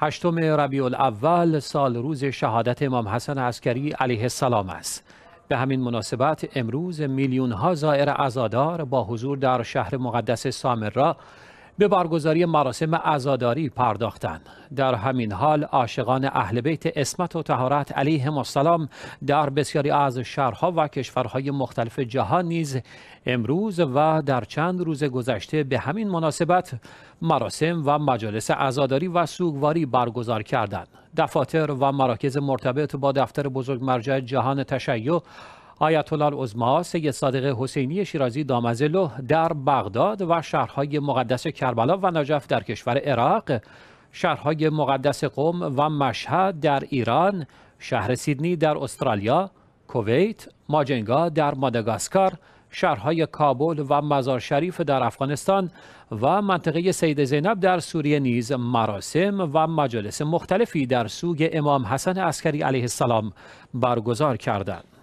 هشتم ربیع الاول سال روز شهادت امام حسن عسکری علیه السلام است به همین مناسبت امروز میلیون ها زائر عزادار با حضور در شهر مقدس سامرا به برگزاری مراسم عزاداری پرداختند در همین حال عاشقان اهل بیت اسمت و تهارت علیهم السلام در بسیاری از شهرها و کشورهای مختلف جهان نیز امروز و در چند روز گذشته به همین مناسبت مراسم و مجالس عزاداری و سوگواری برگزار کردند دفاتر و مراکز مرتبط با دفتر بزرگ مرجع جهان تشیع آیت الله سید صادق حسینی شیرازی دامزلو در بغداد و شهرهای مقدس کربلا و نجف در کشور عراق شهرهای مقدس قوم و مشهد در ایران شهر سیدنی در استرالیا کویت ماجنگا در ماداگاسکار شهرهای کابل و مزار شریف در افغانستان و منطقه سید زینب در سوریه نیز مراسم و مجالس مختلفی در سوگ امام حسن عسکری علیه السلام برگزار کردند.